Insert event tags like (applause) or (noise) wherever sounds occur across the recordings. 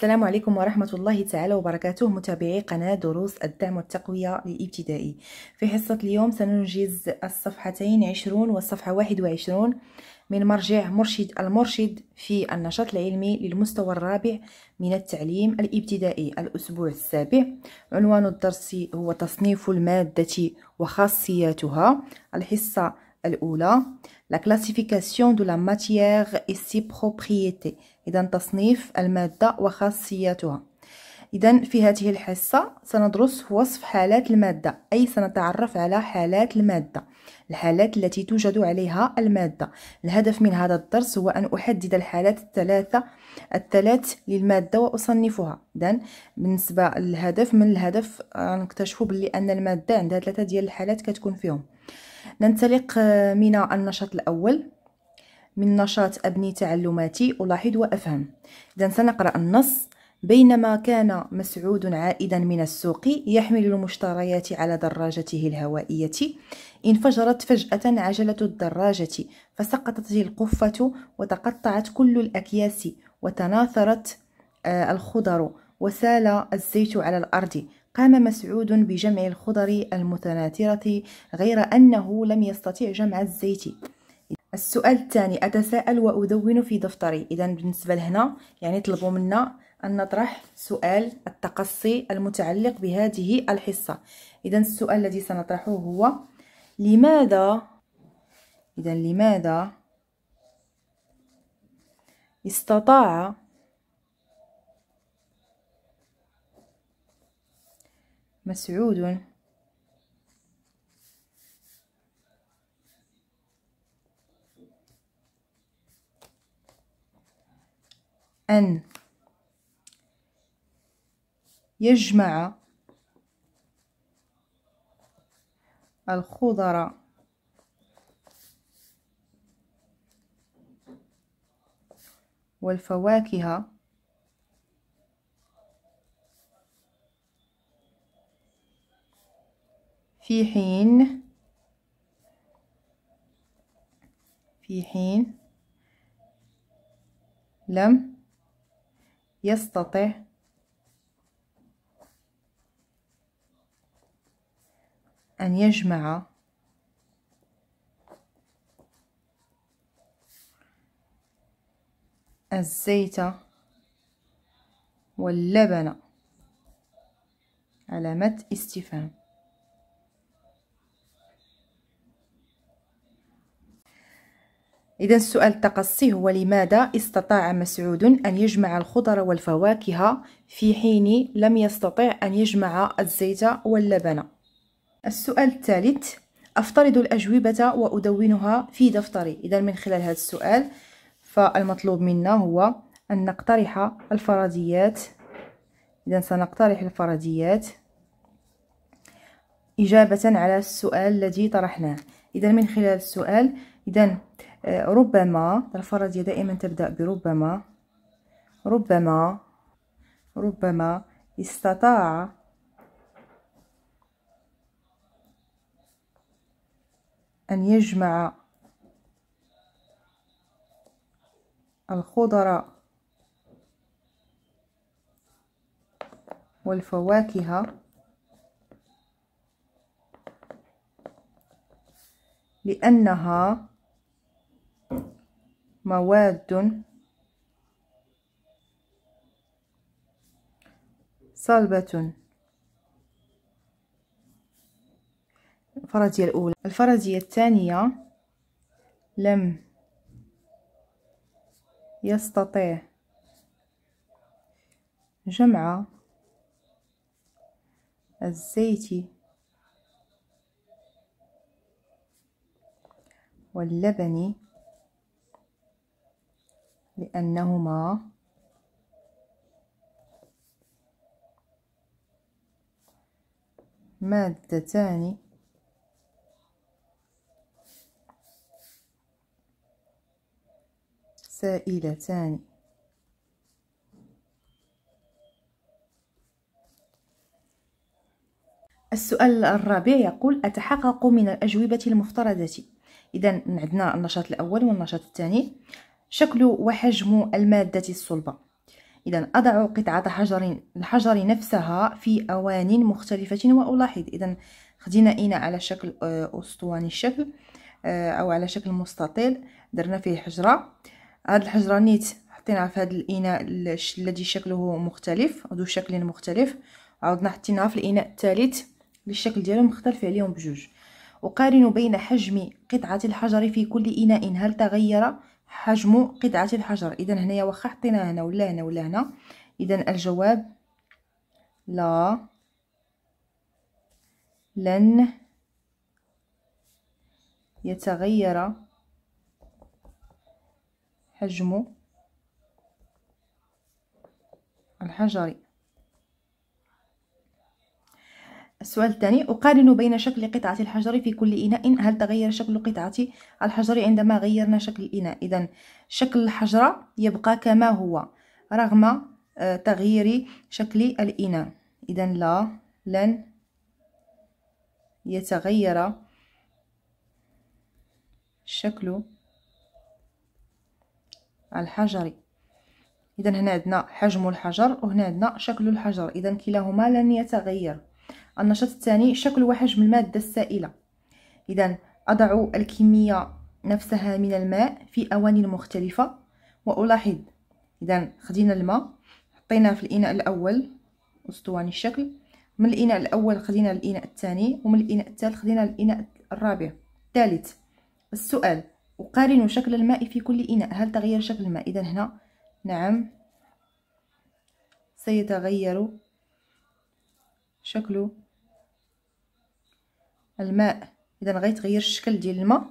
السلام عليكم ورحمة الله تعالى وبركاته متابعي قناة دروس الدعم والتقوية للابتدائي في حصة اليوم سننجز الصفحتين عشرون والصفحة واحد وعشرون من مرجع مرشد المرشد في النشاط العلمي للمستوى الرابع من التعليم الابتدائي الأسبوع السابع عنوان الدرس هو تصنيف المادة وخاصياتها الحصة الأولى La classification de la matière et ses propriétés. إذا تصنيف المادة وخاصياتها. إذا في هذه الحصة سندرس وصف حالات المادة أي سنتعرف على حالات المادة الحالات التي توجد عليها المادة الهدف من هذا الدرس هو أن أحدد الحالات الثلاثة الثلاث للمادة وأصنفها إذا بالنسبة للهدف من الهدف نكتشفوا بلي أن المادة عندها ثلاثة ديال الحالات كتكون فيهم ننطلق آه، من النشاط الأول من نشاط أبني تعلماتي ألاحظ وأفهم إذا سنقرأ النص بينما كان مسعود عائدا من السوق يحمل المشتريات على دراجته الهوائية انفجرت فجأة عجلة الدراجة فسقطت القفة وتقطعت كل الأكياس وتناثرت آه، الخضر وسال الزيت على الأرض قام مسعود بجمع الخضر المتناثرة غير أنه لم يستطع جمع الزيت السؤال الثاني أتساءل وأدون في دفتري إذا بالنسبة لهنا يعني طلبوا منا أن نطرح سؤال التقصي المتعلق بهذه الحصة إذا السؤال الذي سنطرحه هو لماذا إذا لماذا استطاع مسعود أن يجمع الخضر والفواكه في حين في حين لم يستطع أن يجمع الزيت واللبن علامة استفهام إذا السؤال التقصي هو لماذا استطاع مسعود أن يجمع الخضر والفواكه في حين لم يستطع أن يجمع الزيت واللبن السؤال الثالث أفترض الأجوبة وأدونها في دفتري إذا من خلال هذا السؤال فالمطلوب منا هو أن نقترح الفرضيات إذا سنقترح الفرضيات إجابة على السؤال الذي طرحناه إذا من خلال السؤال إذا آه، ربما الفرضية دائما تبدأ بربما ربما ربما استطاع أن يجمع الخضر والفواكه لأنها مواد صلبة الفرضية الأولى الفرضية الثانية لم يستطع جمع الزيت واللبن لأنهما مادتان سائلتان السؤال الرابع يقول أتحقق من الأجوبة المفترضة إذا عندنا النشاط الأول والنشاط الثاني شكل وحجم المادة الصلبة إذا أضع قطعة حجر الحجر نفسها في أوان مختلفة وألاحظ إذا خدينا إناء على شكل آه، أسطواني الشكل آه، أو على شكل مستطيل درنا فيه حجرة هاد الحجرة نيت حطيناها في هذا الإناء الذي شكله مختلف ذو شكل مختلف عاودنا حطيناها في الإناء الثالث للشكل الشكل ديالو مختلف عليهم بجوج أقارن بين حجم قطعة الحجر في كل إناء هل تغير حجم قطعة الحجر إذا هنايا واخا حطينا هنا ولا هنا ولا هنا إذا الجواب لا لن يتغير حجم الحجر السؤال الثاني أقارن بين شكل قطعة الحجر في كل إناء هل تغير شكل قطعة الحجر عندما غيرنا شكل الإناء إذا شكل الحجرة يبقى كما هو رغم آه، تغيير شكل الإناء إذا لا لن يتغير شكل الحجر إذا هنا عندنا حجم الحجر وهنا عندنا شكل الحجر إذا كلاهما لن يتغير النشاط الثاني شكل وحجم المادة السائلة إذا أضع الكمية نفسها من الماء في أواني مختلفة وألاحظ إذا خدينا الماء حطيناه في الإناء الأول أسطواني الشكل من الإناء الأول خدينا الإناء الثاني ومن الإناء الثالث خدينا الإناء الرابع الثالث السؤال أقارن شكل الماء في كل إناء هل تغير شكل الماء إذا هنا نعم سيتغير شكل الماء اذا غيتغير الشكل ديال الماء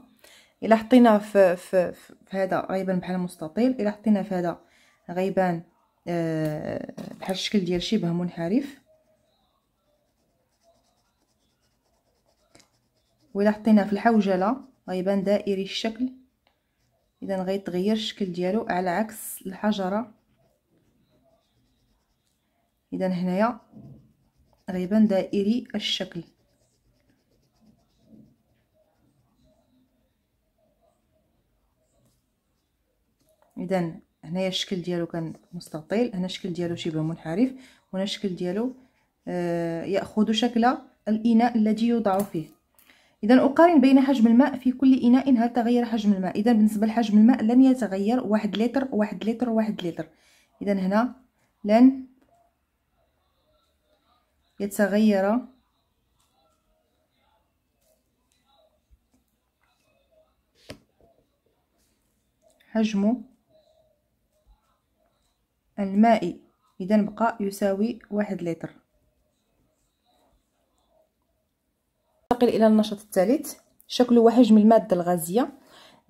الا حطينا في, في, في هذا غيبان بحال مستطيل الا حطينا في هذا غيبان أه بحال الشكل ديال شبه منحرف وإلا حطينا في الحوجله غيبان دائري الشكل اذا غيتغير الشكل ديالو على عكس الحجره اذا هنايا غيبان دائري الشكل اذا هنايا الشكل ديالو كان مستطيل هنا الشكل ديالو شبه منحرف وهنا الشكل ديالو آه، ياخذ شكل الاناء الذي يوضع فيه اذا اقارن بين حجم الماء في كل اناء هل تغير حجم الماء اذا بالنسبه لحجم الماء لن يتغير واحد لتر واحد لتر واحد لتر اذا هنا لن يتغير حجم المائي إذا بقى يساوي واحد لتر ننتقل إلى النشاط الثالث شكل وحجم المادة الغازية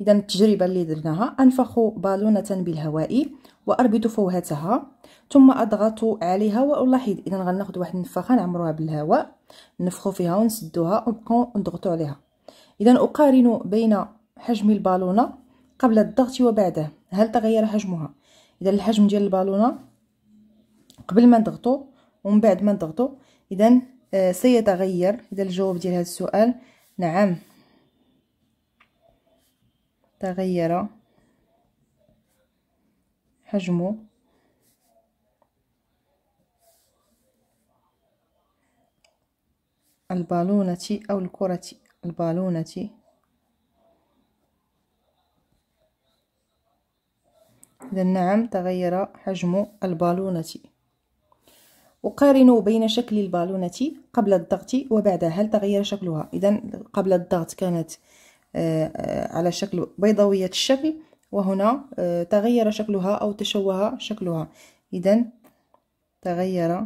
إذا التجربة اللي درناها أنفخ بالونة بالهواء وأربط فوهتها ثم أضغط عليها وألاحظ إذا غناخد واحد النفاخة نعمروها بالهواء نفخو فيها ونسدوها ونضغطو نضغطو عليها إذا أقارن بين حجم البالونة قبل الضغط وبعده هل تغير حجمها اذا الحجم ديال البالونه قبل ما نضغطو ومن بعد ما نضغطو اذا آه سيتغير اذا الجواب ديال هذا السؤال نعم تغير حجمه البالونة أو الكرة البالونة إذا نعم تغير حجم البالونة وقارنوا بين شكل البالونة قبل الضغط وبعدها هل تغير شكلها إذا قبل الضغط كانت آه، على شكل بيضاوية الشكل وهنا آه، تغير شكلها أو تشوه شكلها إذا تغير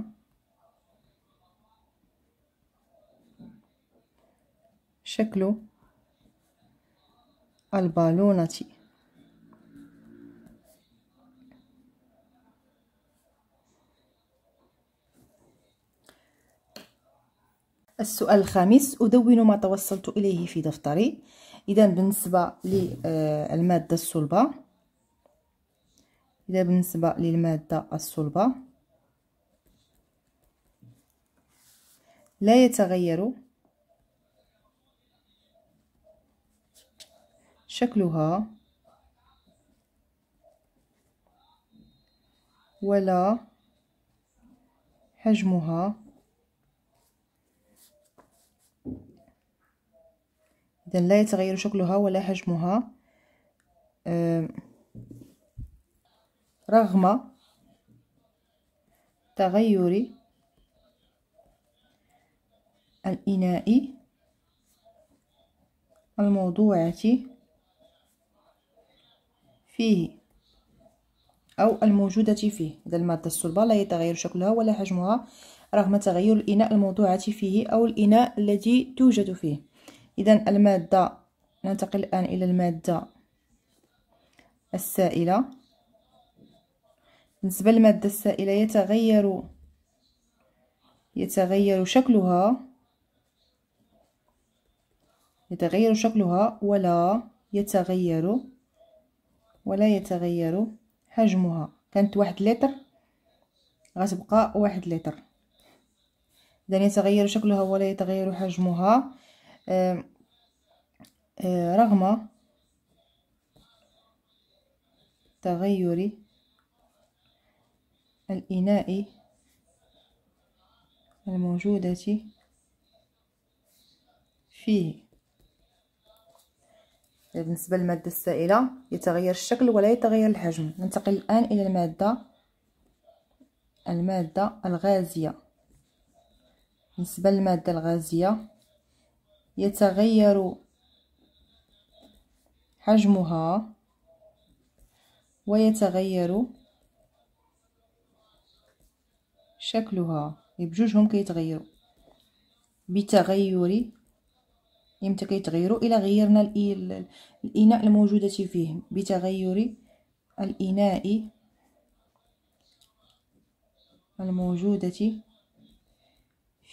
شكل البالونة السؤال الخامس أدون ما توصلت إليه في دفتري إذا بالنسبة للمادة آه، الصلبة إذا بالنسبة للمادة الصلبة لا يتغير شكلها ولا حجمها إذا لا يتغير شكلها ولا حجمها رغم تغير الإناء الموضوعة فيه أو الموجودة فيه إذا المادة الصلبة لا يتغير شكلها ولا حجمها رغم تغير الإناء الموضوعة فيه أو الإناء الذي توجد فيه إذا المادة ننتقل الآن إلى المادة السائلة بالنسبة للمادة السائلة يتغير يتغير شكلها يتغير شكلها ولا يتغير ولا يتغير حجمها كانت واحد لتر غتبقى واحد لتر إذا يتغير شكلها ولا يتغير حجمها آه، آه، رغم تغير الإناء الموجودة فيه بالنسبة للمادة السائلة يتغير الشكل ولا يتغير الحجم ننتقل الآن إلى المادة المادة الغازية بالنسبة للمادة الغازية يتغير حجمها ويتغير شكلها بجوجهم كيتغيروا بتغير امتى كيتغيروا الى غيرنا الاناء الموجوده فيهم بتغير الاناء الموجوده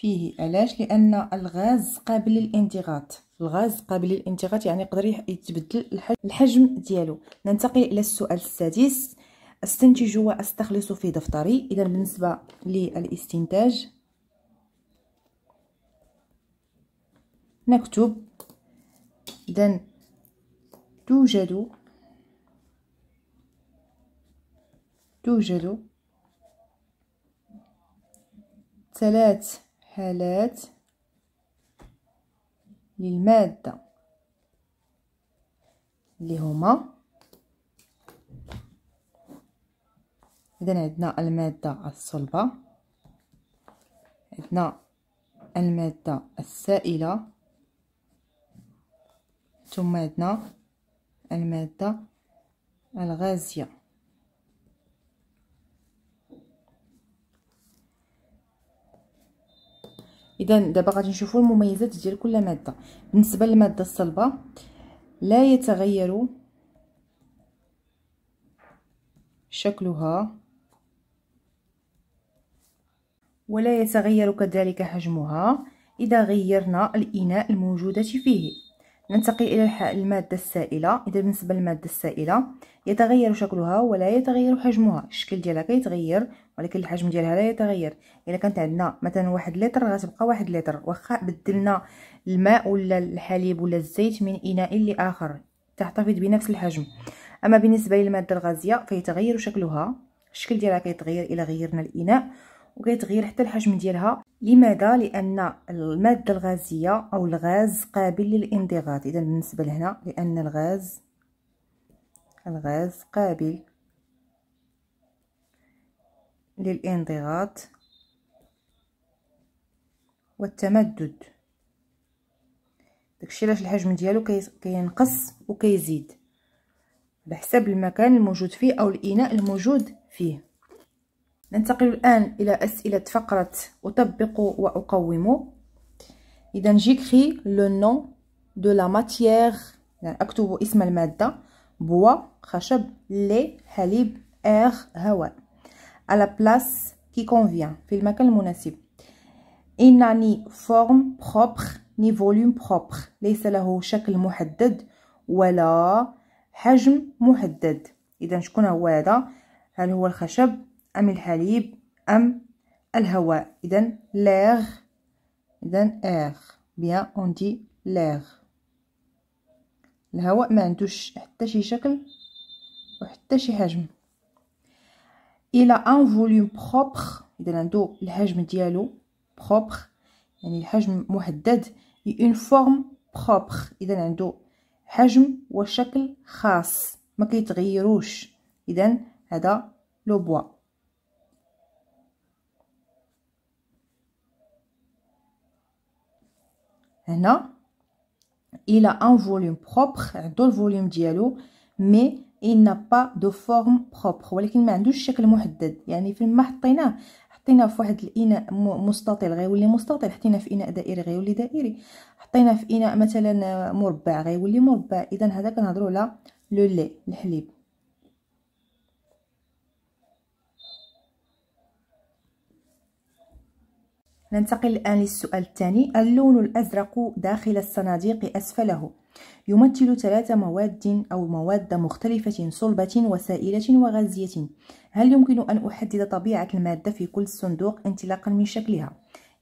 فيه علاش لان الغاز قابل للانضغاط الغاز قابل للانضغاط يعني يقدر يتبدل الحجم ديالو ننتقل الى السؤال السادس استنتج واستخلص في دفتري اذا بالنسبه للاستنتاج نكتب اذا توجد توجد ثلاث حالات للمادة اللي هما إذا عندنا المادة الصلبة عندنا المادة السائلة ثم عندنا المادة الغازية اذا دابا غادي نشوفوا المميزات ديال كل ماده بالنسبه للماده الصلبه لا يتغير شكلها ولا يتغير كذلك حجمها إذا غيرنا الإناء الموجودة فيه ننتقل إلى المادة السائلة إذا بالنسبة للمادة السائلة يتغير شكلها ولا يتغير حجمها الشكل ديالها كيتغير ولكن الحجم ديالها لا يتغير إذا كانت عندنا مثلا واحد لتر غتبقى واحد لتر واخا بدلنا الماء ولا الحليب ولا الزيت من إناء لآخر تحتفظ بنفس الحجم أما بالنسبة للمادة الغازية فيتغير شكلها الشكل ديالها كيتغير إلى غيرنا الإناء وكيتغير حتى الحجم ديالها لماذا لان الماده الغازيه او الغاز قابل للانضغاط اذا بالنسبه لهنا لان الغاز الغاز قابل للانضغاط والتمدد داكشي علاش الحجم ديالو كينقص وكيزيد على المكان الموجود فيه او الاناء الموجود فيه ننتقل الآن إلى أسئلة فقرة أطبق وأقوم إذا جيكري لو نون دو لا ماتيير يعني أكتب اسم المادة بوا خشب لي حليب إير هواء على بلاس كي كونفيان في المكان المناسب إن ني فورم بروبر ني فوليوم بروبر ليس له شكل محدد ولا حجم محدد إذا شكون هو هذا هل هو الخشب أم الحليب أم الهواء إذا لاغ إذا إيغ بيان أون دي لاغ الهواء ما عندوش حتى شي شكل وحتى شي حجم إلى أن فوليوم بخوبخ إذا عندو الحجم ديالو بخوبخ يعني الحجم محدد اون فورم بخوبخ إذا عندو حجم وشكل خاص ما كيتغيروش إذا هذا لو بوا هنا الى ان فوليوم بروبر عندو الفوليوم ديالو مي il n'a دو فورم forme ولكن ما عندوش شكل محدد يعني فين ما حطيناه حطيناه في واحد الاناء مستطيل غيولي مستطيل حطيناه في اناء دائري غيولي دائري حطيناه في اناء مثلا مربع غيولي مربع اذا هذا كنهضروا على لو لي الحليب ننتقل الآن للسؤال الثاني اللون الأزرق داخل الصناديق أسفله يمثل ثلاث مواد أو مواد مختلفة صلبة وسائلة وغازية هل يمكن أن أحدد طبيعة المادة في كل صندوق انطلاقا من شكلها؟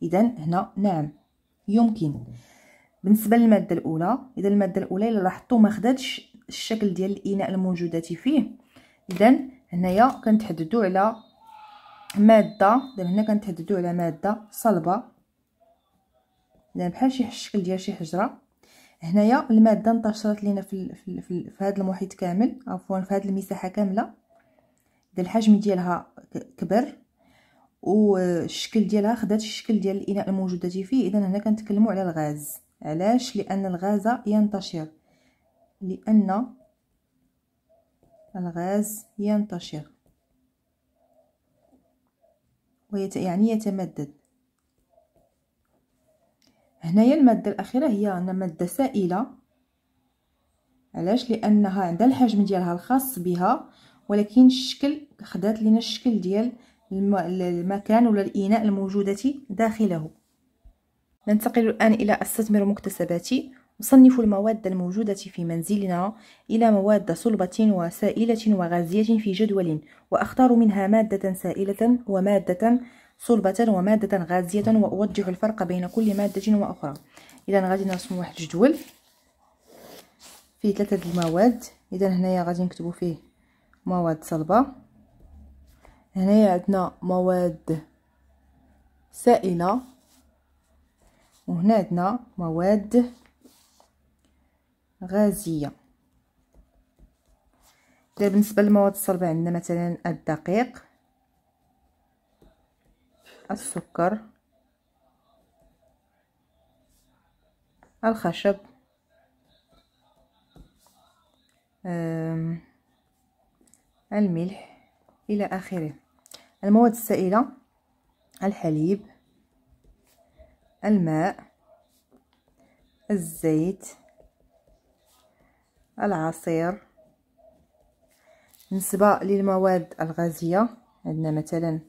إذا هنا نعم يمكن بالنسبة للمادة الأولى إذا المادة الأولى إلا لاحظتوا ما الشكل ديال الإناء الموجودة فيه إذا هنايا كنتحددو على ماده دابا هنا كنتحددو على ماده صلبه يعني بحال شي الشكل ديال شي حجره هنايا الماده انتشرت لينا في في في, في هذا المحيط كامل عفوا في هذه المساحه كامله دا الحجم ديالها كبر والشكل ديالها خدات الشكل ديال الاناء الموجوده فيه اذا هنا كنتكلموا على الغاز علاش لان الغاز ينتشر لان الغاز ينتشر ويت يعني يتمدد هنايا المادة الأخيرة هي مادة سائلة علاش لأنها عندها الحجم ديالها الخاص بها ولكن الشكل خدات لنا الشكل ديال المكان ولا الإناء الموجودة داخله ننتقل الآن إلى أستثمر مكتسباتي نصنف المواد الموجودة في منزلنا إلى مواد صلبة وسائلة وغازية في جدول وأختار منها مادة سائلة ومادة صلبة ومادة غازية وأوضح الفرق بين كل مادة وأخرى إذا غادي نرسم واحد الجدول فيه ثلاثة المواد إذا هنايا غادي نكتبو فيه مواد صلبة هنايا عندنا مواد سائلة وهنا عندنا مواد غازيه اذا بالنسبه للمواد الصلبه عندنا مثلا الدقيق السكر الخشب الملح الى اخره المواد السائله الحليب الماء الزيت العصير بالنسبة للمواد الغازية عندنا مثلا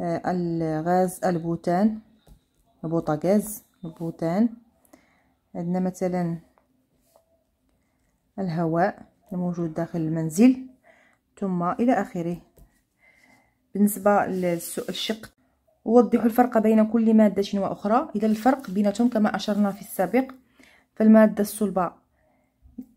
آه، الغاز البوتان البوتاغاز البوتان عندنا مثلا الهواء الموجود داخل المنزل ثم الى اخره بالنسبه للسؤال الشق وضحوا الفرق بين كل ماده واخرى اذا الفرق بيناتهم كما اشرنا في السابق فالماده الصلبه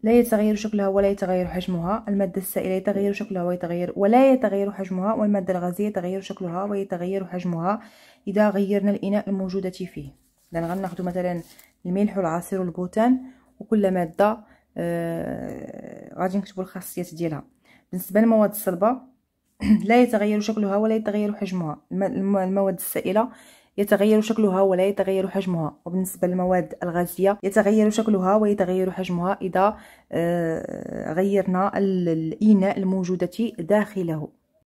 لا يتغير شكلها ولا يتغير حجمها المادة السائلة يتغير شكلها ويتغير ولا يتغير حجمها والمادة الغازية يتغير شكلها ويتغير حجمها إذا غيرنا الإناء الموجودة فيه إذن غناخدو مثلا الملح والعصير والبوتان وكل مادة آه غادي نكتبو الخاصيات ديالها بالنسبة للمواد الصلبة (clears throat) لا يتغير شكلها ولا يتغير حجمها المواد السائلة يتغير شكلها ولا يتغير حجمها وبالنسبة للمواد الغازية يتغير شكلها ويتغير حجمها إذا آه، غيرنا الإناء الموجودة داخله